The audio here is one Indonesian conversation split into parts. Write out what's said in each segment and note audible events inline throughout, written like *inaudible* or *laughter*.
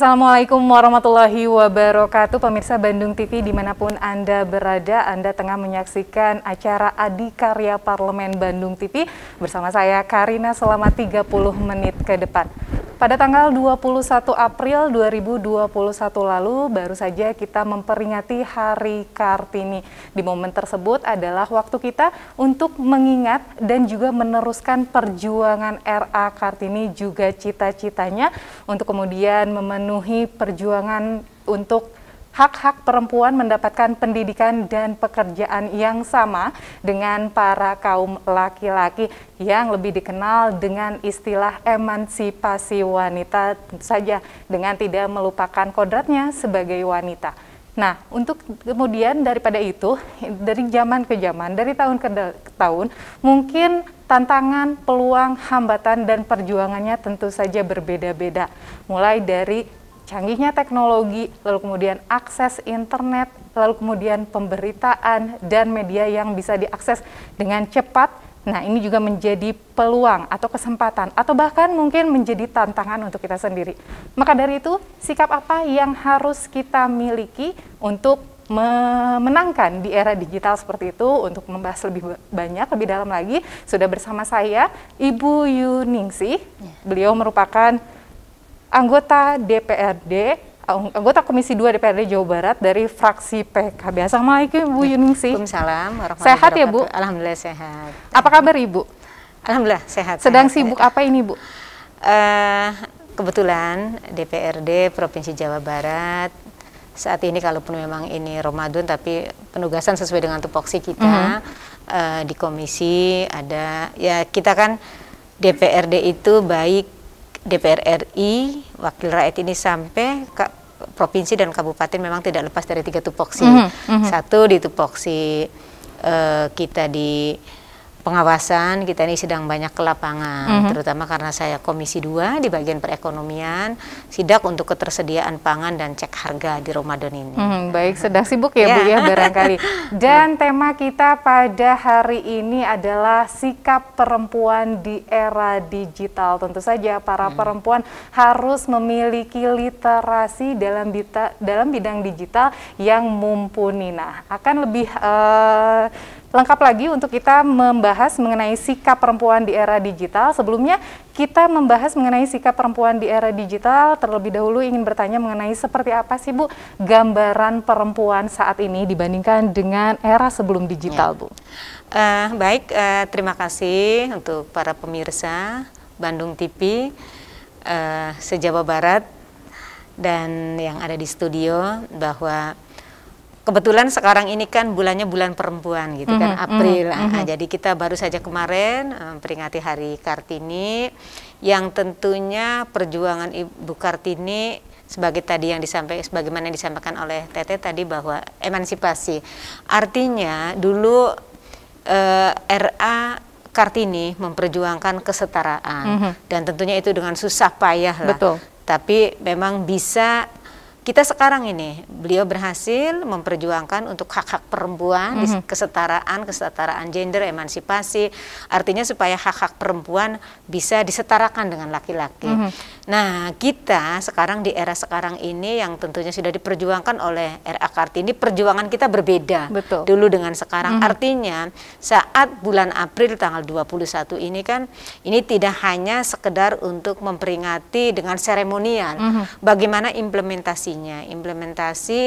Assalamualaikum warahmatullahi wabarakatuh Pemirsa Bandung TV dimanapun Anda berada Anda tengah menyaksikan acara Adi Karya Parlemen Bandung TV Bersama saya Karina selama 30 menit ke depan pada tanggal 21 April 2021 lalu, baru saja kita memperingati Hari Kartini. Di momen tersebut adalah waktu kita untuk mengingat dan juga meneruskan perjuangan RA Kartini juga cita-citanya untuk kemudian memenuhi perjuangan untuk hak-hak perempuan mendapatkan pendidikan dan pekerjaan yang sama dengan para kaum laki-laki yang lebih dikenal dengan istilah emansipasi wanita saja dengan tidak melupakan kodratnya sebagai wanita. Nah, untuk kemudian daripada itu, dari zaman ke zaman, dari tahun ke tahun, mungkin tantangan, peluang, hambatan, dan perjuangannya tentu saja berbeda-beda. Mulai dari canggihnya teknologi, lalu kemudian akses internet, lalu kemudian pemberitaan dan media yang bisa diakses dengan cepat. Nah, ini juga menjadi peluang atau kesempatan atau bahkan mungkin menjadi tantangan untuk kita sendiri. Maka dari itu, sikap apa yang harus kita miliki untuk memenangkan di era digital seperti itu untuk membahas lebih banyak lebih dalam lagi sudah bersama saya Ibu Yuningsi. Ya. Beliau merupakan anggota DPRD anggota Komisi 2 DPRD Jawa Barat dari fraksi PKB. Assalamualaikum Bu Yuningsi. Waalaikumsalam Sehat ya Bu? Alhamdulillah sehat. Apa kabar Ibu? Alhamdulillah sehat. Sedang sehat. sibuk apa ini Bu? Uh, kebetulan DPRD Provinsi Jawa Barat saat ini kalaupun memang ini Ramadan tapi penugasan sesuai dengan tupoksi kita mm -hmm. uh, di komisi ada ya kita kan DPRD itu baik DPR RI, wakil rakyat ini sampai ke provinsi dan kabupaten memang tidak lepas dari tiga tupoksi. Mm -hmm. Satu di tupoksi uh, kita di pengawasan kita ini sedang banyak ke lapangan mm -hmm. terutama karena saya komisi 2 di bagian perekonomian sidak untuk ketersediaan pangan dan cek harga di Ramadan ini. Mm, baik, sedang sibuk ya yeah. Bu ya, ya barangkali. *laughs* Dan tema kita pada hari ini adalah sikap perempuan di era digital. Tentu saja para mm. perempuan harus memiliki literasi dalam dalam bidang digital yang mumpuni. Nah, akan lebih uh, Lengkap lagi untuk kita membahas mengenai sikap perempuan di era digital. Sebelumnya kita membahas mengenai sikap perempuan di era digital. Terlebih dahulu ingin bertanya mengenai seperti apa sih Bu gambaran perempuan saat ini dibandingkan dengan era sebelum digital, ya. Bu? Uh, eh, baik, uh, terima kasih untuk para pemirsa Bandung TV uh, eh, sejawa barat dan yang ada di studio bahwa kebetulan sekarang ini kan bulannya bulan perempuan gitu mm -hmm, kan mm-hmm, April. Mm -hmm. nah, mm-hmm. jadi kita baru saja kemarin um, Hari Kartini yang tentunya perjuangan Ibu Kartini sebagai tadi yang disampaikan sebagaimana yang disampaikan oleh Tete tadi bahwa emansipasi. Artinya dulu eh, RA Kartini memperjuangkan kesetaraan mm -hmm. dan tentunya itu dengan susah payah lah. Betul. Tapi memang bisa kita sekarang ini beliau berhasil memperjuangkan untuk hak-hak perempuan, mm -hmm. kesetaraan, kesetaraan gender, emansipasi, artinya supaya hak-hak perempuan bisa disetarakan dengan laki-laki. Mm -hmm. Nah, kita sekarang di era sekarang ini yang tentunya sudah diperjuangkan oleh RA Kartini, perjuangan kita berbeda Betul. dulu dengan sekarang. Mm -hmm. Artinya, saat bulan April tanggal 21 ini kan ini tidak hanya sekedar untuk memperingati dengan seremonial mm -hmm. bagaimana implementasi implementasinya, implementasi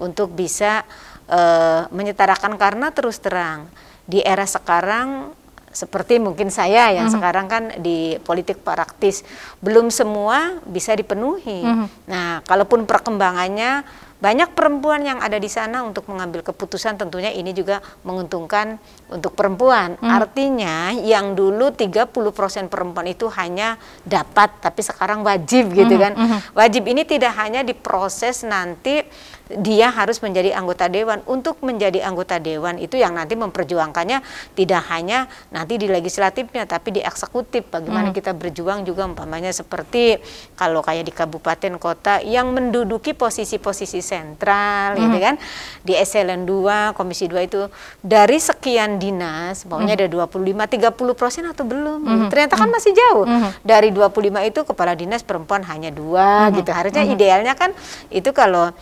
untuk bisa e, menyetarakan karena terus terang di era sekarang seperti mungkin saya yang mm -hmm. sekarang kan di politik praktis belum semua bisa dipenuhi. Mm -hmm. Nah, kalaupun perkembangannya banyak perempuan yang ada di sana untuk mengambil keputusan tentunya ini juga menguntungkan untuk perempuan. Hmm. Artinya yang dulu 30% perempuan itu hanya dapat tapi sekarang wajib gitu hmm. kan. Hmm. Wajib ini tidak hanya diproses nanti dia harus menjadi anggota dewan. Untuk menjadi anggota dewan itu yang nanti memperjuangkannya tidak hanya nanti di legislatifnya tapi di eksekutif. Bagaimana hmm. kita berjuang juga umpamanya seperti kalau kayak di kabupaten kota yang menduduki posisi-posisi sentral gitu hmm. gitu kan. Di SLN 2, Komisi 2 itu dari sekian dinas maunya hmm. ada 25 30 persen atau belum. Hmm. Ternyata kan hmm. masih jauh. Hmm. Dari 25 itu kepala dinas perempuan hanya dua hmm. gitu. Harusnya hmm. idealnya kan itu kalau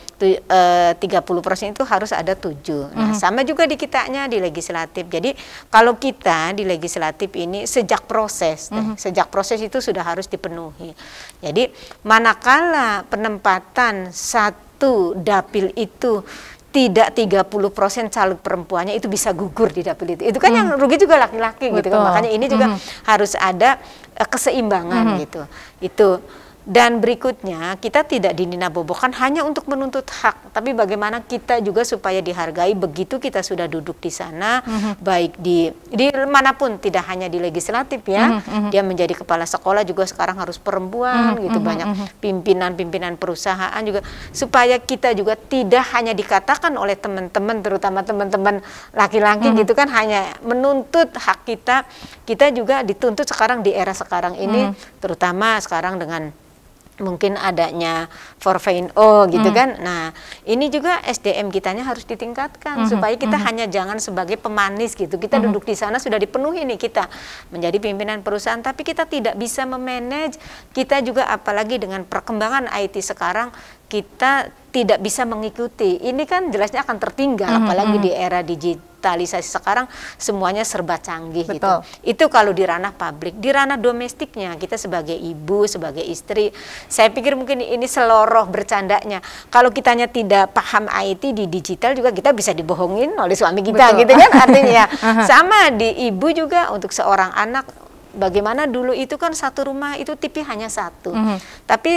Eh, tiga puluh persen itu harus ada tujuh. Nah, mm -hmm. sama juga di kitanya di legislatif. Jadi kalau kita di legislatif ini sejak proses, mm -hmm. deh, sejak proses itu sudah harus dipenuhi. Jadi manakala penempatan satu dapil itu tidak 30% calon perempuannya itu bisa gugur di dapil itu. Itu kan hmm. yang mm-hmm. rugi juga laki-laki gitu kan. Makanya ini juga hmm. harus ada eh, keseimbangan hmm. gitu. Itu dan berikutnya, kita tidak dinina bobokan hanya untuk menuntut hak, tapi bagaimana kita juga supaya dihargai begitu kita sudah duduk di sana, mm -hmm. baik di di manapun, tidak hanya di legislatif ya, mm -hmm. dia menjadi kepala sekolah juga sekarang harus perempuan mm -hmm. gitu mhm, banyak mhm. pimpinan-pimpinan perusahaan juga supaya kita juga tidak hanya dikatakan oleh teman-teman, terutama teman-teman laki-laki mm -hmm. gitu kan hanya menuntut hak kita, kita juga dituntut sekarang di era sekarang ini, mm -hmm. terutama sekarang dengan mungkin adanya oh gitu mm. kan. Nah, ini juga SDM kitanya harus ditingkatkan -hmm. supaya hmm, kita -hmm. hanya jangan sebagai pemanis gitu. Kita -hmm. duduk di sana sudah dipenuhi nih kita menjadi pimpinan perusahaan tapi kita tidak bisa memanage. Kita juga apalagi dengan perkembangan IT sekarang kita tidak bisa mengikuti. Ini kan jelasnya akan tertinggal, mm -hmm. apalagi di era digitalisasi sekarang semuanya serba canggih gitu. Betul. gitu. Itu kalau di ranah publik, di ranah domestiknya kita sebagai ibu, sebagai istri, saya pikir mungkin ini seloroh bercandanya. Kalau kitanya tidak paham IT di digital juga kita bisa dibohongin oleh suami kita Betul. gitu kan artinya. *laughs* Sama di ibu juga untuk seorang anak bagaimana dulu itu kan satu rumah itu TV hanya satu. Mm -hmm. Tapi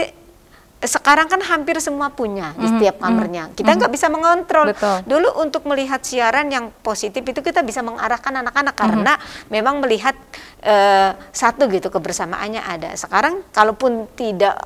sekarang kan hampir semua punya mm-hmm. di setiap kamarnya. Mm-hmm. Kita nggak mm-hmm. bisa mengontrol. Betul. Dulu untuk melihat siaran yang positif itu kita bisa mengarahkan anak-anak mm-hmm. karena memang melihat uh, satu gitu kebersamaannya ada. Sekarang kalaupun tidak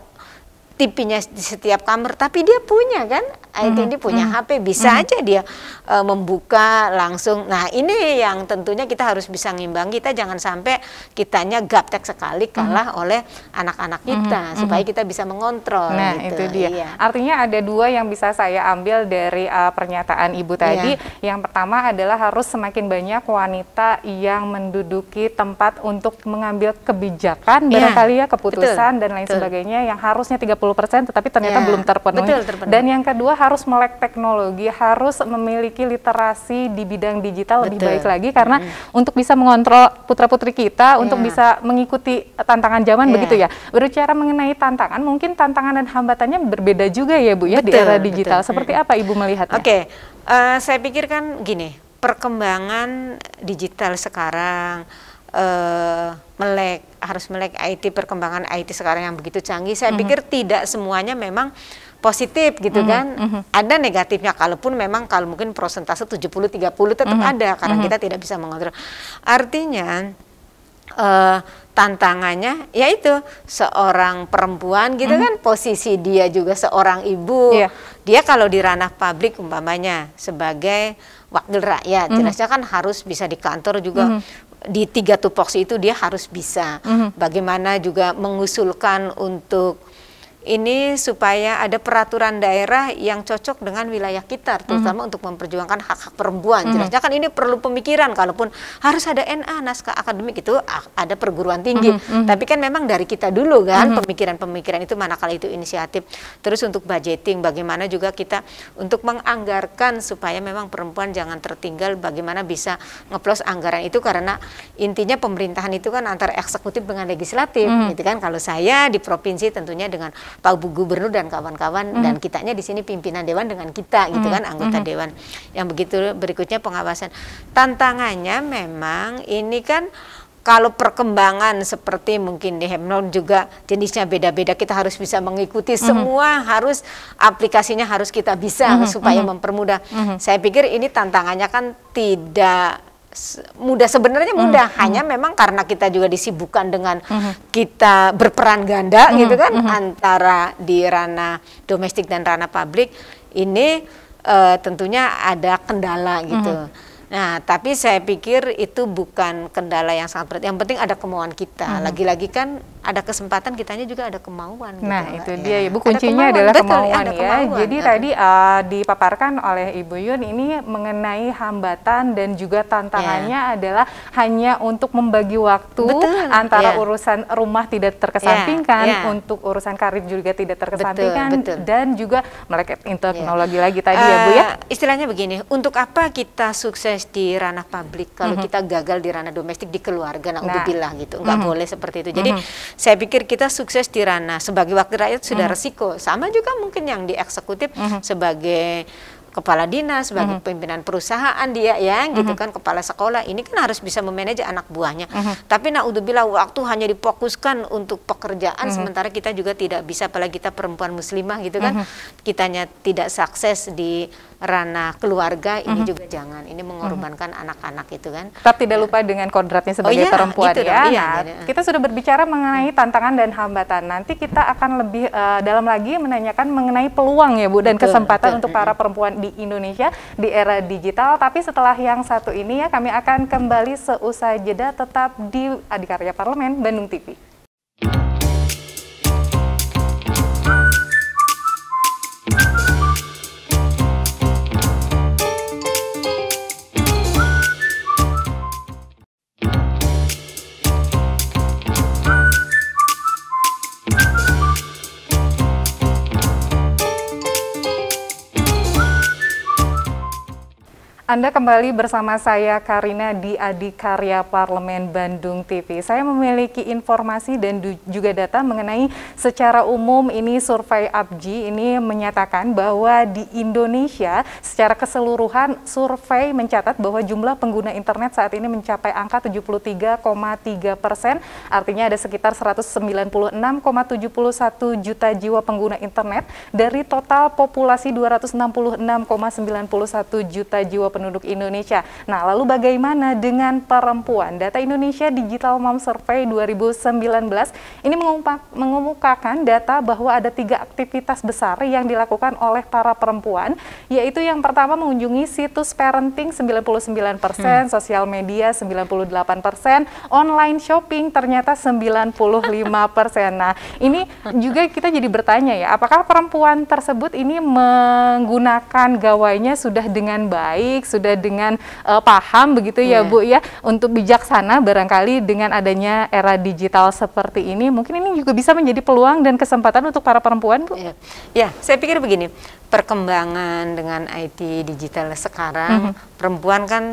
tv di setiap kamar, tapi dia punya kan IT hmm. punya hmm. HP bisa hmm. aja dia e, membuka langsung. Nah ini yang tentunya kita harus bisa ngimbang kita jangan sampai kitanya gaptek sekali kalah hmm. oleh anak-anak kita hmm. supaya kita bisa mengontrol. Nah gitu. itu dia. Iya. Artinya ada dua yang bisa saya ambil dari uh, pernyataan ibu iya. tadi. Iya. Yang pertama adalah harus semakin banyak wanita yang menduduki tempat untuk mengambil kebijakan iya. barangkali ya keputusan Betul. dan lain Betul. sebagainya yang harusnya 30% tetapi ternyata iya. belum terpenuhi. Betul, terpenuhi. Dan yang kedua harus melek teknologi, harus memiliki literasi di bidang digital Betul. lebih baik lagi karena mm -hmm. untuk bisa mengontrol putra-putri kita yeah. untuk iya. bisa mengikuti tantangan zaman yeah. begitu ya. Berbicara mengenai tantangan, mungkin tantangan dan hambatannya berbeda juga ya Bu ya betul, di era digital. Betul. Seperti apa Ibu melihatnya? Oke. Okay. Uh, eh, saya pikirkan gini, perkembangan digital sekarang uh, melek harus melek IT perkembangan IT sekarang yang begitu canggih. Saya mm -hmm. pikir tidak semuanya memang positif gitu mm -hmm. kan. Mm -hmm. Ada negatifnya kalaupun memang kalau mungkin persentase 70 30 tetap mm -hmm. ada karena mm -hmm. kita tidak bisa mengontrol. Artinya uh, tantangannya yaitu seorang perempuan gitu mm -hmm. kan posisi dia juga seorang ibu. Yeah. Dia kalau di ranah pabrik umpamanya sebagai wakil rakyat mm -hmm. jelasnya kan harus bisa di kantor juga mm -hmm di tiga tupoksi itu dia harus bisa mm -hmm. bagaimana juga mengusulkan untuk ini supaya ada peraturan daerah yang cocok dengan wilayah kita terutama mm -hmm. untuk memperjuangkan hak-hak perempuan. Mm -hmm. Jelasnya kan ini perlu pemikiran kalaupun harus ada NA naskah akademik itu ada perguruan tinggi. Mm -hmm. Tapi kan memang dari kita dulu kan mhm. pemikiran-pemikiran mm -hmm. itu manakala itu inisiatif. Terus untuk budgeting bagaimana juga kita untuk menganggarkan supaya memang perempuan jangan tertinggal bagaimana bisa ngeplos anggaran itu karena intinya pemerintahan itu kan antara eksekutif dengan legislatif mm -hmm. gitu kan. Kalau saya di provinsi tentunya dengan Pak Gubernur dan kawan-kawan hmm. dan kitanya di sini pimpinan dewan dengan kita gitu hmm. kan anggota hmm. dewan. Yang begitu berikutnya pengawasan. Tantangannya memang ini kan kalau perkembangan seperti mungkin di Hemnon juga jenisnya beda-beda kita harus bisa mengikuti mm -hmm. semua harus aplikasinya harus kita bisa mm -hmm. supaya mm -hmm. mempermudah mm -hmm. saya pikir ini tantangannya kan tidak mudah sebenarnya hmm, mudah mm -hmm. hanya memang karena kita juga disibukkan dengan mm -hmm. kita berperan ganda mm -hmm. gitu kan mm -hmm. antara di ranah domestik dan ranah publik ini uh, tentunya ada kendala gitu. Mm -hmm. Nah, tapi saya pikir itu bukan kendala yang sangat berat. Yang penting ada kemauan kita. Hmm. Lagi-lagi -hmm. kan ada kesempatan kitanya juga ada kemauan. Gitu nah gitu, itu iya. ya. dia ibu kuncinya ada kemauan, adalah kemauan kemauan ya. Kemauan, Jadi ya. tadi uh, dipaparkan oleh ibu Yun ini mengenai hambatan dan juga tantangannya ya. adalah hanya untuk membagi waktu Betul, antara ya. urusan rumah tidak terkesampingkan, ya. Ya. untuk urusan karir juga tidak terkesampingkan Betul. Betul. dan juga meleket ya. teknologi ya. lagi tadi uh, ya bu ya. Eh, istilahnya begini, untuk apa kita sukses di ranah publik kalau mm -hmm. kita gagal di ranah domestik di keluarga? Nah, nah. gitu, nggak mm -hmm. boleh seperti itu. Jadi mm -hmm saya pikir kita sukses di ranah sebagai wakil rakyat sudah mm. resiko sama juga mungkin yang di eksekutif mm. sebagai kepala dinas sebagai mm -hmm. pimpinan perusahaan dia ya mm -hmm. gitu kan kepala sekolah ini kan harus bisa memanage anak buahnya mm -hmm. tapi naudzubillah waktu hanya difokuskan untuk pekerjaan mm -hmm. sementara kita juga tidak bisa apalagi kita perempuan muslimah gitu kan mm -hmm. kitanya tidak sukses di ranah keluarga ini mm -hmm. juga jangan ini mengorbankan mm-hmm. anak-anak mm itu kan tetap tidak lupa dengan kodratnya oh sebagai oh, iya, perempuan ya dong, iya, nah, iya, kita sudah berbicara mengenai mm. tantangan dan hambatan nanti kita akan lebih uh, dalam lagi menanyakan mengenai peluang ya Bu dan betul, kesempatan betul. untuk para perempuan di Indonesia di era digital tapi setelah yang satu ini ya kami akan kembali seusai jeda tetap di Adikarya Parlemen Bandung TV. Anda kembali bersama saya Karina di Adikarya Parlemen Bandung TV. Saya memiliki informasi dan juga data mengenai secara umum ini survei Abji ini menyatakan bahwa di Indonesia secara keseluruhan survei mencatat bahwa jumlah pengguna internet saat ini mencapai angka 73,3 persen. Artinya ada sekitar 196,71 juta jiwa pengguna internet dari total populasi 266,91 juta jiwa penduduk Indonesia. Nah, lalu bagaimana dengan perempuan? Data Indonesia Digital Mom Survey 2019 ini mengemukakan data bahwa ada tiga aktivitas besar yang dilakukan oleh para perempuan, yaitu yang pertama mengunjungi situs parenting 99%, hmm. sosial media 98%, online shopping ternyata 95%. nah, ini juga kita jadi bertanya ya, apakah perempuan tersebut ini menggunakan gawainya sudah dengan baik, sudah dengan uh, paham begitu yeah. ya iya. Bu ya untuk bijaksana barangkali dengan adanya era digital seperti ini mungkin ini juga bisa menjadi peluang dan kesempatan untuk para perempuan Bu. Iya. Ya, yeah. yeah, saya pikir begini, perkembangan dengan IT digital sekarang mm -hmm. perempuan kan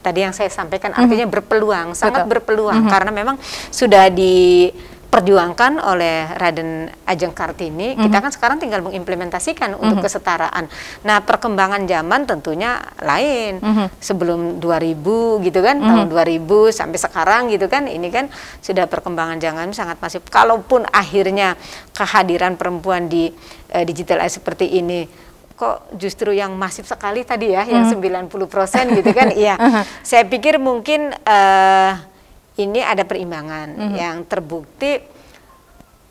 tadi yang saya sampaikan mhm. artinya mm -hmm. berpeluang, sangat berpeluang mm -hmm. karena memang sudah di diperjuangkan oleh Raden Ajeng Kartini, mm -hmm. kita mhm. kan sekarang tinggal mengimplementasikan mm -hmm. untuk mhm. kesetaraan. Nah, perkembangan zaman tentunya lain. Mm -hmm. Sebelum 2000 gitu kan, mm -hmm. tahun 2000 sampai sekarang gitu kan, ini kan sudah perkembangan zaman sangat masif. Kalaupun akhirnya kehadiran perempuan di uh, digital seperti ini kok justru yang masif sekali tadi ya, mm -hmm. yang 90% mhm. gitu kan, *laughs* iya. Uh-huh. Saya pikir mungkin uh, ini ada perimbangan mm -hmm. yang terbukti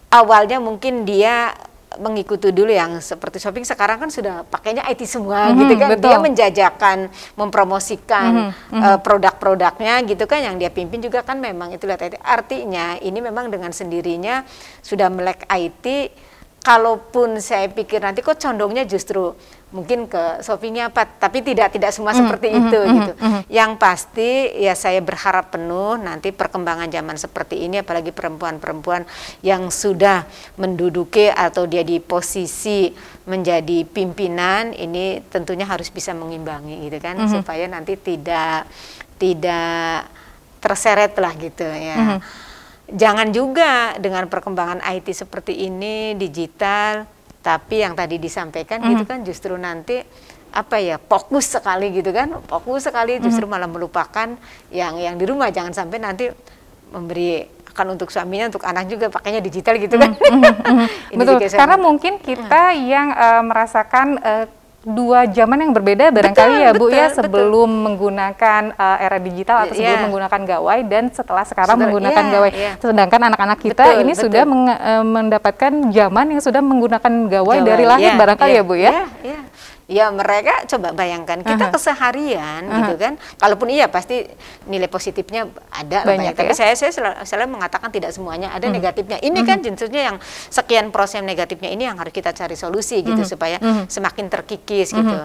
awalnya mungkin dia mengikuti dulu yang seperti shopping sekarang kan sudah pakainya IT semua mm -hmm, gitu kan betul. dia menjajakan mempromosikan mm -hmm, produk-produknya gitu kan yang dia pimpin juga kan memang itu lihat artinya ini memang dengan sendirinya sudah melek IT kalaupun saya pikir nanti kok condongnya justru mungkin ke Sofinya apa tapi tidak tidak semua mm, seperti hmm, itu mm, gitu mm, yang pasti ya saya berharap penuh nanti perkembangan zaman seperti ini apalagi perempuan-perempuan yang sudah menduduki atau dia di posisi menjadi pimpinan ini tentunya harus bisa mengimbangi gitu kan mm supaya nanti tidak tidak terseret lah gitu ya mm jangan juga dengan perkembangan IT seperti ini digital tapi yang tadi disampaikan mm -hmm. gitu kan justru nanti apa ya fokus sekali gitu kan fokus sekali hmm. justru mm malah melupakan yang yang di rumah jangan sampai nanti memberi akan untuk suaminya untuk anak juga pakainya digital gitu hmm, kan mm -hmm. hmm *laughs* betul karena mungkin kita mm. yang uh, merasakan uh, dua zaman yang berbeda barangkali betul, ya Bu ya, betul, ya sebelum betul. menggunakan uh, era digital atau ya, sebelum yeah. menggunakan gawai dan setelah sekarang menggunakan yeah, gawai. Yeah. Sedangkan anak-anak kita betul, ini betul. sudah meng, uh, eh, mendapatkan zaman yang sudah menggunakan gawai, gawai dari lahir yeah, barangkali yeah, ya Bu ya. Yeah, yeah. Ya mereka coba bayangkan kita uh -huh. keseharian uh -huh. gitu kan. Kalaupun iya pasti nilai positifnya ada banyak. Lah, tapi ya? saya saya selalu, mengatakan tidak semuanya ada uh negatifnya. Ini uh kan mhm. justru yang sekian proses negatifnya ini yang harus kita cari solusi gitu mhm. supaya uh semakin terkikis uh gitu.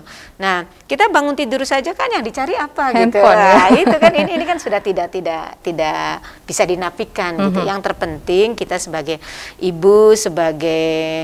Nah kita bangun tidur saja kan yang dicari apa gitu. Handphone, gitu. ya? Nah, itu kan ini ini kan sudah tidak tidak tidak bisa dinafikan uh gitu. Yang terpenting kita sebagai ibu sebagai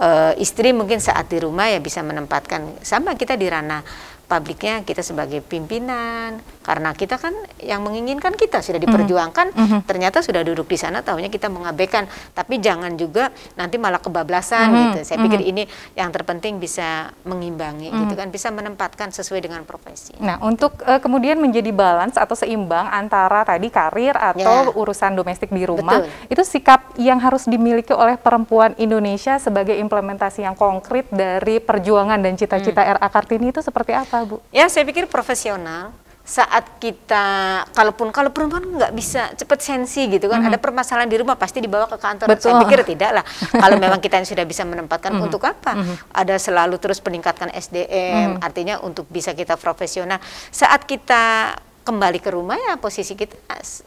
e, istri mungkin saat di rumah ya bisa menempatkan sama kita di ranah publiknya kita sebagai pimpinan karena kita kan yang menginginkan kita sudah diperjuangkan mm -hmm. ternyata sudah duduk di sana tahunya kita mengabaikan tapi jangan juga nanti malah kebablasan mm -hmm. gitu saya mm -hmm. pikir mm-hmm. ini yang terpenting bisa mengimbangi mm -hmm. gitu kan bisa menempatkan sesuai dengan profesi nah untuk uh, kemudian menjadi balance atau seimbang antara tadi karir atau ya. urusan domestik di rumah Betul. itu sikap yang harus dimiliki oleh perempuan Indonesia sebagai implementasi yang konkret dari perjuangan dan cita-cita hmm. RA Kartini itu seperti apa Bu? Ya saya pikir profesional saat kita kalaupun kalau perempuan nggak bisa cepat sensi gitu kan mm -hmm. ada permasalahan di rumah pasti dibawa ke kantor Betul. saya pikir tidak lah *laughs* kalau memang kita yang sudah bisa menempatkan mm -hmm. untuk apa mm -hmm. ada selalu terus peningkatkan SDM mm -hmm. artinya untuk bisa kita profesional saat kita kembali ke rumah ya posisi kita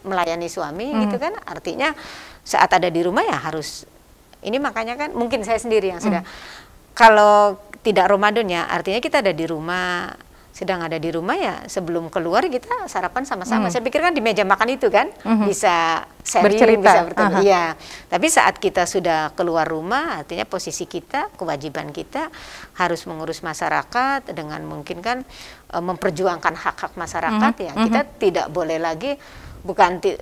melayani suami mm -hmm. gitu kan artinya saat ada di rumah ya harus ini makanya kan mungkin saya sendiri yang sudah mm -hmm. kalau tidak Ramadan ya artinya kita ada di rumah sedang ada di rumah ya sebelum keluar kita sarapan sama-sama. Hmm. Saya pikir kan di meja makan itu kan hmm. bisa sharing, bercerita. bisa bertemu. ya Tapi saat kita sudah keluar rumah, artinya posisi kita, kewajiban kita harus mengurus masyarakat dengan mungkin kan e, memperjuangkan hak-hak masyarakat hmm. ya. Hmm. Kita hmm. tidak boleh lagi bukan 100%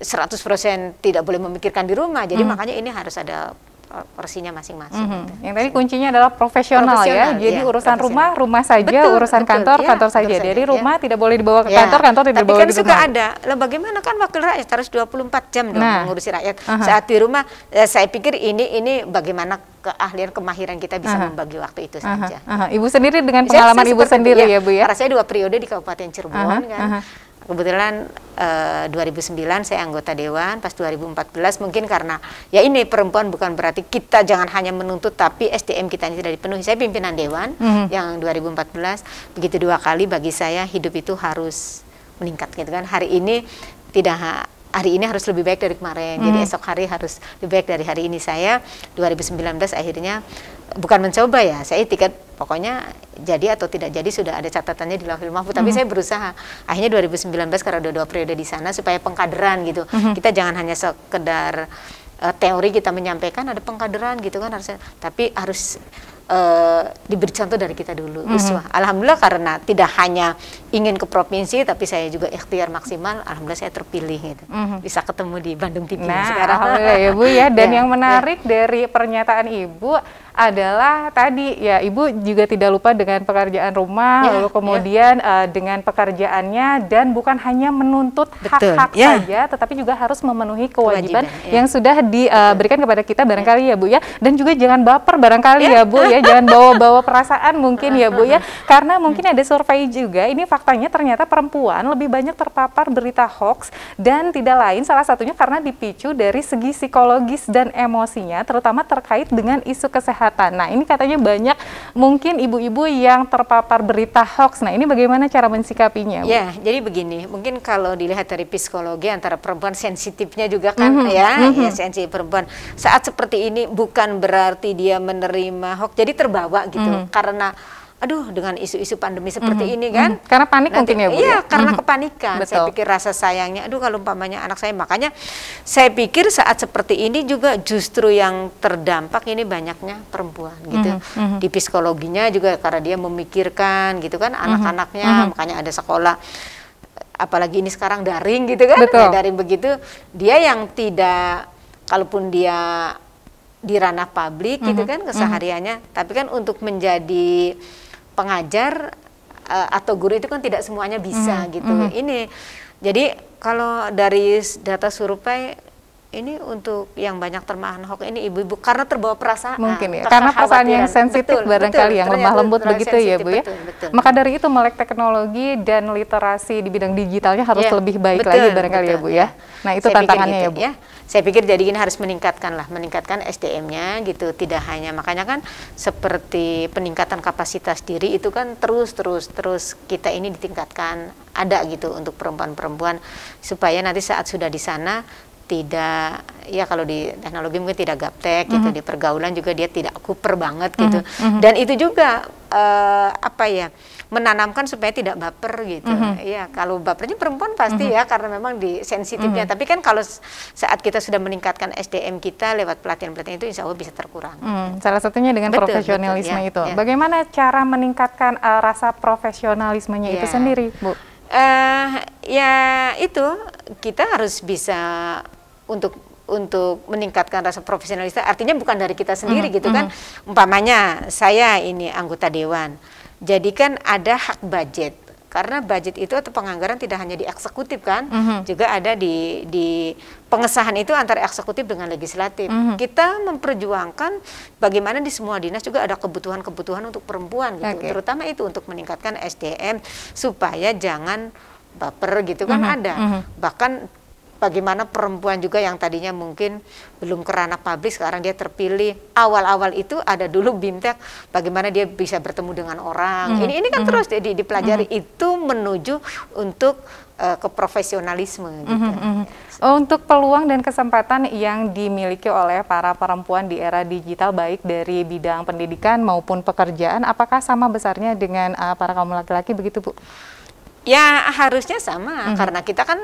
tidak boleh memikirkan di rumah. Jadi hmm. makanya ini harus ada Eh, porsinya masing-masing. Mm -hmm. gitu. Yang tadi kuncinya adalah profesional, ya. profesional ya. Jadi ya, urusan rumah rumah saja, betul, urusan betul, kantor ya, kantor saja. Betul, Jadi ya. rumah tidak boleh dibawa ke iya. kantor, ya. kantor tidak boleh kan dibawa kan di kan suka ada. loh bagaimana kan wakil rakyat harus 24 jam dong nah. mengurusi rakyat. Uh -huh. Saat di rumah ya, saya pikir ini ini bagaimana keahlian kemahiran kita bisa uh -huh. membagi waktu itu saja. Uh -huh. Uh -huh. Ibu sendiri dengan pengalaman saya, saya ibu sendiri ya, ya Bu ya. Karena saya dua periode di Kabupaten Cirebon uh -huh. kan. Uh -huh kebetulan eh, ribu 2009 saya anggota dewan pas 2014 mungkin karena ya ini perempuan bukan berarti kita jangan hanya menuntut tapi SDM kita ini tidak dipenuhi saya pimpinan dewan mm -hmm. yang 2014 begitu dua kali bagi saya hidup itu harus meningkat gitu kan hari ini tidak hari ini harus lebih baik dari kemarin. Hmm. Jadi mhm. esok hari harus lebih baik dari hari ini saya. 2019 akhirnya bukan mencoba ya, saya tiket pokoknya jadi atau tidak jadi sudah ada catatannya di lahir Mahfud. Tapi mm saya berusaha. Akhirnya 2019 karena udah dua periode di sana supaya pengkaderan gitu. Mm -hmm. Kita jangan hanya sekedar uh, teori kita menyampaikan ada pengkaderan gitu kan harusnya. Tapi harus uh, diberi contoh dari kita dulu. Mm -hmm. Uswah. Alhamdulillah karena tidak hanya ingin ke provinsi tapi saya juga ikhtiar maksimal. Alhamdulillah saya terpilih gitu. Mm -hmm. Bisa ketemu di Bandung TV nah, sekarang. Alhamdulillah ya Bu ya. Dan *laughs* yeah, yang ya. menarik yeah. dari pernyataan Ibu adalah tadi ya ibu juga tidak lupa dengan pekerjaan rumah ya, lalu ya. kemudian ya. uh, dengan pekerjaannya dan bukan hanya menuntut hak-hak ya. saja tetapi juga harus memenuhi kewajiban, kewajiban ya. yang sudah diberikan eh, uh, kepada kita barangkali ya Bu ya dan juga jangan baper barangkali ya, ya Bu ya jangan bawa-bawa perasaan mungkin ya Bu ya *laughs* karena mungkin ada survei juga ini faktanya ternyata perempuan lebih banyak terpapar berita hoax dan tidak lain salah satunya karena dipicu dari segi psikologis dan emosinya terutama terkait dengan isu kesehatan kesehatan. Nah, ini katanya banyak mungkin ibu-ibu yang terpapar berita hoax. Nah, ini bagaimana cara mensikapinya? Bu? Ya, jadi begini, mungkin kalau dilihat dari psikologi antara perempuan sensitifnya juga kan mm -hmm. ya, mm -hmm. ya mhm. sensitif perempuan. Saat seperti ini bukan berarti dia menerima hoax jadi terbawa gitu mm -hmm. karena aduh dengan isu-isu pandemi seperti mm -hmm. ini kan mm -hmm. karena panik Nanti, mungkin ya bu iya ya? karena mm -hmm. kepanikan Betul. saya pikir rasa sayangnya aduh kalau umpamanya anak saya makanya saya pikir saat seperti ini juga justru yang terdampak ini banyaknya perempuan gitu mm -hmm. di psikologinya juga karena dia memikirkan gitu kan mhm, anak-anaknya mm -hmm. makanya ada sekolah apalagi ini sekarang daring gitu kan Betul. Ya, daring begitu dia yang tidak kalaupun dia di ranah publik mm -hmm. gitu mhm, kan mhm. kesehariannya mm -hmm. tapi kan untuk menjadi pengajar uh, atau guru itu kan tidak semuanya bisa mm -hmm. gitu. Mm -hmm. Ini jadi kalau dari data survei ini untuk yang banyak termakan hoax ini ibu-ibu karena terbawa perasaan mungkin ya karena perasaan yang sensitif betul, barangkali betul, yang lemah lembut begitu ya bu ya betul, betul. maka dari itu melek teknologi dan literasi di bidang digitalnya harus ya, lebih baik betul, lagi barangkali ya, betul. ya bu ya, ya nah itu tantangannya gitu, ya bu ya saya pikir jadi ini harus meningkatkan lah meningkatkan SDM-nya gitu tidak hanya makanya kan seperti peningkatan kapasitas diri itu kan terus terus terus kita ini ditingkatkan ada gitu untuk perempuan-perempuan supaya nanti saat sudah di sana tidak ya kalau di teknologi mungkin tidak gaptek gitu mm -hmm. di pergaulan juga dia tidak kuper banget gitu mm -hmm. dan itu juga uh, apa ya menanamkan supaya tidak baper gitu. Mm -hmm. Ya, kalau bapernya perempuan pasti mm -hmm. ya karena memang di sensitifnya. Mm -hmm. Tapi kan kalau saat kita sudah meningkatkan SDM kita lewat pelatihan-pelatihan itu insya Allah bisa terkurang. Mm, salah satunya dengan betul, profesionalisme betul, ya, itu. Ya. Bagaimana cara meningkatkan uh, rasa profesionalismenya ya. itu sendiri, Bu? Uh, ya itu kita harus bisa untuk untuk meningkatkan rasa profesionalitas artinya bukan dari kita sendiri mm gitu kan mm-hmm. umpamanya saya ini anggota dewan jadi kan ada hak budget karena budget itu atau penganggaran tidak hanya di eksekutif kan mm -hmm. juga ada di di pengesahan itu antara eksekutif dengan legislatif mm -hmm. kita memperjuangkan bagaimana di semua dinas juga ada kebutuhan-kebutuhan untuk perempuan gitu okay. terutama itu untuk meningkatkan SDM supaya jangan baper gitu kan mm -hmm. ada mm -hmm. bahkan bagaimana perempuan juga yang tadinya mungkin belum kerana publik sekarang dia terpilih awal-awal itu ada dulu bimtek bagaimana dia bisa bertemu dengan orang mm ini ini kan mm terus jadi dipelajari mm itu menuju untuk uh, keprofesionalisme gitu. Mm -hmm. Untuk peluang dan kesempatan yang dimiliki oleh para perempuan di era digital baik dari bidang pendidikan maupun pekerjaan apakah sama besarnya dengan uh, para kaum laki-laki begitu Bu? Ya harusnya sama mm -hmm. karena kita kan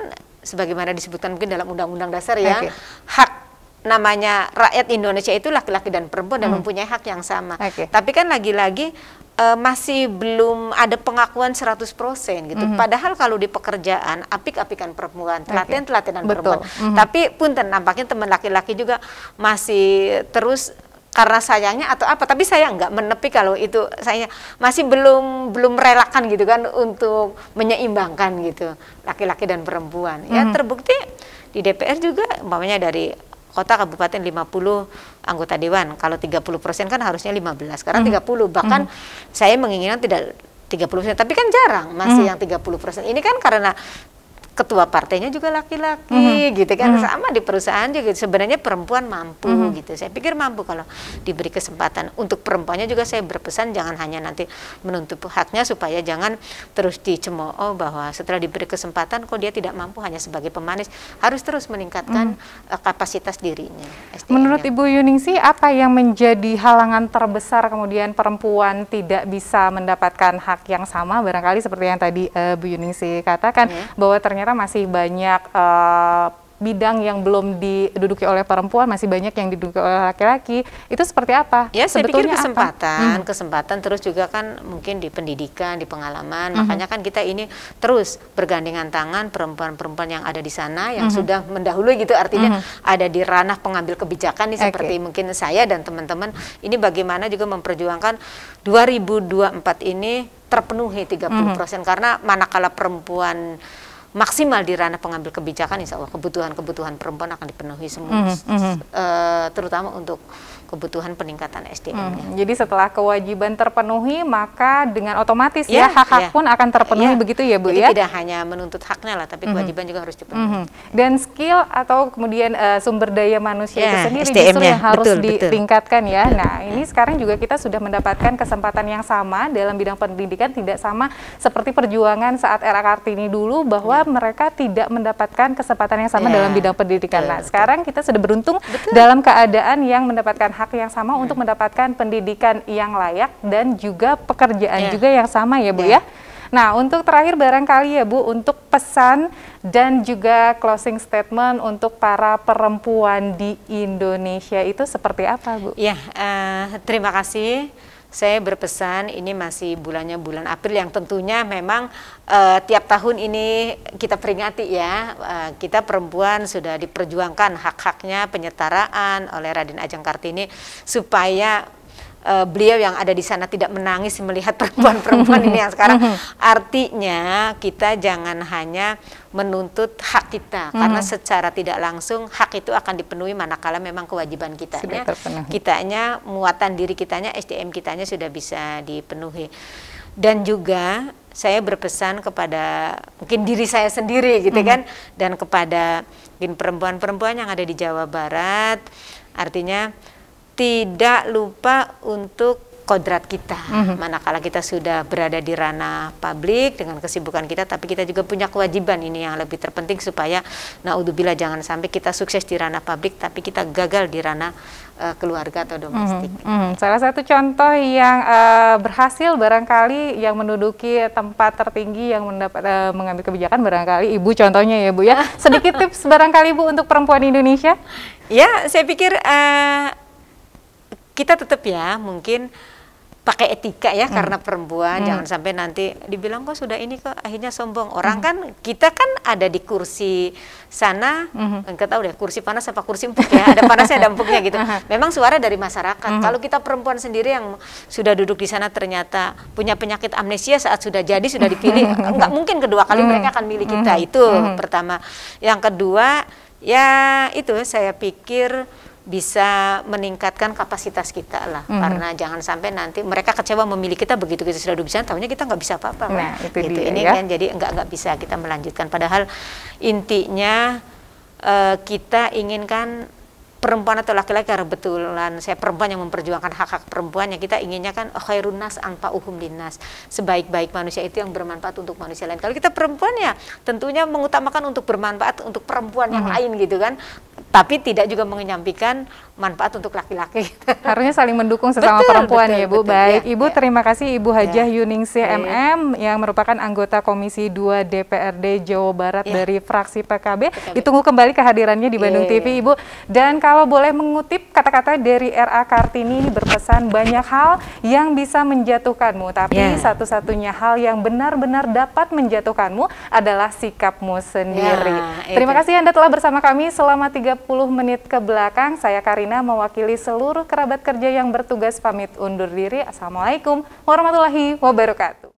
sebagaimana disebutkan mungkin dalam undang-undang dasar ya okay. hak namanya rakyat Indonesia itu laki-laki dan perempuan dan hmm. mempunyai hak yang sama. Okay. Tapi kan lagi-lagi e, masih belum ada pengakuan 100% gitu. Hmm. Padahal kalau di pekerjaan apik-apikan perempuan, telaten-telatenan okay. perempuan. Hmm. Tapi pun nampaknya teman laki-laki juga masih terus karena sayangnya atau apa tapi saya nggak menepi kalau itu saya masih belum belum relakan gitu kan untuk menyeimbangkan gitu laki-laki dan perempuan ya, hmm. ya terbukti di DPR juga umpamanya dari kota kabupaten 50 anggota dewan kalau 30 persen kan harusnya 15 sekarang hmm. 30 hmm. bahkan hmm. saya menginginkan tidak 30 persen tapi kan jarang masih hmm. yang 30 persen ini kan karena ketua partainya juga laki-laki mm -hmm. gitu kan mm -hmm. sama di perusahaan juga sebenarnya perempuan mampu mm -hmm. gitu saya pikir mampu kalau diberi kesempatan untuk perempuannya juga saya berpesan jangan hanya nanti menuntut haknya supaya jangan terus dicemooh bahwa setelah diberi kesempatan kok dia tidak mampu hanya sebagai pemanis harus terus meningkatkan mm -hmm. kapasitas dirinya menurut Ibu Yuning sih apa yang menjadi halangan terbesar kemudian perempuan tidak bisa mendapatkan hak yang sama barangkali seperti yang tadi uh, Bu sih katakan yeah. bahwa ternyata ternyata masih banyak uh, bidang yang belum diduduki oleh perempuan masih banyak yang diduduki oleh laki-laki itu seperti apa? Ya saya Sebetulnya pikir kesempatan, apa? Hmm. kesempatan terus juga kan mungkin di pendidikan, di pengalaman hmm. makanya kan kita ini terus bergandengan tangan perempuan-perempuan yang ada di sana yang hmm. sudah mendahului gitu artinya hmm. ada di ranah pengambil kebijakan nih seperti okay. mungkin saya dan teman-teman ini bagaimana juga memperjuangkan 2024 ini terpenuhi 30% puluh mm karena manakala perempuan maksimal di ranah pengambil kebijakan insya Allah kebutuhan-kebutuhan perempuan akan dipenuhi semua mm -hmm. uh, terutama untuk kebutuhan peningkatan sdm Hmm, jadi setelah kewajiban terpenuhi, maka dengan otomatis ya, ya hak-hak ya, pun akan terpenuhi ya. begitu ya Bu jadi ya? tidak hanya menuntut haknya lah, tapi hmm. kewajiban hmm. juga harus dipenuhi. Hmm. Dan skill atau kemudian uh, sumber daya manusia ya, itu sendiri justru yang harus betul, ditingkatkan ya. betul. ya. Nah ini sekarang juga kita sudah mendapatkan kesempatan yang sama dalam bidang pendidikan tidak sama seperti perjuangan saat era Kartini dulu bahwa ya. mereka tidak mendapatkan kesempatan yang sama ya. dalam bidang pendidikan. Betul, nah betul. sekarang kita sudah beruntung betul. dalam keadaan yang mendapatkan hak yang sama hmm. untuk mendapatkan pendidikan yang layak dan juga pekerjaan yeah. juga yang sama ya Bu yeah. ya. Nah, untuk terakhir barangkali ya Bu, untuk pesan dan juga closing statement untuk para perempuan di Indonesia itu seperti apa Bu? Ya, uh, terima kasih saya berpesan ini masih bulannya bulan April yang tentunya memang uh, tiap tahun ini kita peringati ya uh, kita perempuan sudah diperjuangkan hak-haknya penyetaraan oleh Raden Ajeng Kartini supaya uh, beliau yang ada di sana tidak menangis melihat perempuan-perempuan ini yang sekarang. Mm-hmm. Artinya kita jangan hanya menuntut hak kita hmm. karena secara tidak langsung hak itu akan dipenuhi manakala memang kewajiban kita, kitanya muatan diri kitanya SDM kitanya sudah bisa dipenuhi dan juga saya berpesan kepada mungkin diri saya sendiri gitu hmm. kan dan kepada mungkin perempuan-perempuan yang ada di Jawa Barat artinya tidak lupa untuk kodrat kita. Mm -hmm. Manakala kita sudah berada di ranah publik dengan kesibukan kita, tapi kita juga punya kewajiban ini yang lebih terpenting supaya naudzubillah jangan sampai kita sukses di ranah publik, tapi kita gagal di ranah uh, keluarga atau mhm, domestik. Mm -hmm. Salah satu contoh yang uh, berhasil barangkali yang menduduki tempat tertinggi yang mendapat uh, mengambil kebijakan barangkali ibu contohnya ya bu ya. *laughs* Sedikit tips barangkali bu untuk perempuan Indonesia. Ya, saya pikir. Uh, kita tetap ya mungkin pakai etika ya hmm. karena perempuan hmm. jangan sampai nanti dibilang kok sudah ini kok akhirnya sombong orang hmm. kan kita kan ada di kursi sana hmm. enggak tahu deh kursi panas apa kursi empuk ya ada panasnya ada empuknya gitu *laughs* memang suara dari masyarakat hmm. kalau kita perempuan sendiri yang sudah duduk di sana ternyata punya penyakit amnesia saat sudah jadi sudah dipilih *laughs* enggak mungkin kedua kali hmm. mereka akan milih kita hmm. itu hmm. pertama yang kedua ya itu saya pikir bisa meningkatkan kapasitas kita lah mm -hmm. karena jangan sampai nanti mereka kecewa memilih kita begitu kita sudah bisa tahunya kita nggak bisa apa-apa nah, kan? itu gitu dia, ini ya. kan jadi nggak nggak bisa kita melanjutkan padahal intinya uh, kita inginkan perempuan atau laki-laki karena betulan saya perempuan yang memperjuangkan hak-hak perempuan yang kita inginnya kan oh, khairun nas anpa uhum dinas sebaik-baik manusia itu yang bermanfaat untuk manusia lain kalau kita perempuan ya tentunya mengutamakan untuk bermanfaat untuk perempuan yang mm -hmm. lain gitu kan tapi tidak juga menyampaikan manfaat untuk laki-laki. Harusnya saling mendukung sesama betul, perempuan ya, betul, ya Bu. Betul, Baik, ya, Ibu ya. terima kasih Ibu ya. Hajah ya. Yuning CMM ya. yang merupakan anggota Komisi 2 DPRD Jawa Barat ya. dari fraksi PKB. PKB. Ditunggu kembali kehadirannya di Bandung ya. TV ya. Ibu. Dan kalau boleh mengutip kata-kata dari RA Kartini ini berpesan banyak hal yang bisa menjatuhkanmu, tapi ya. satu-satunya hal yang benar-benar dapat menjatuhkanmu adalah sikapmu sendiri. Ya, terima kasih Anda telah bersama kami selama 30 menit ke belakang. Saya Karin Rina mewakili seluruh kerabat kerja yang bertugas pamit undur diri. Assalamualaikum warahmatullahi wabarakatuh.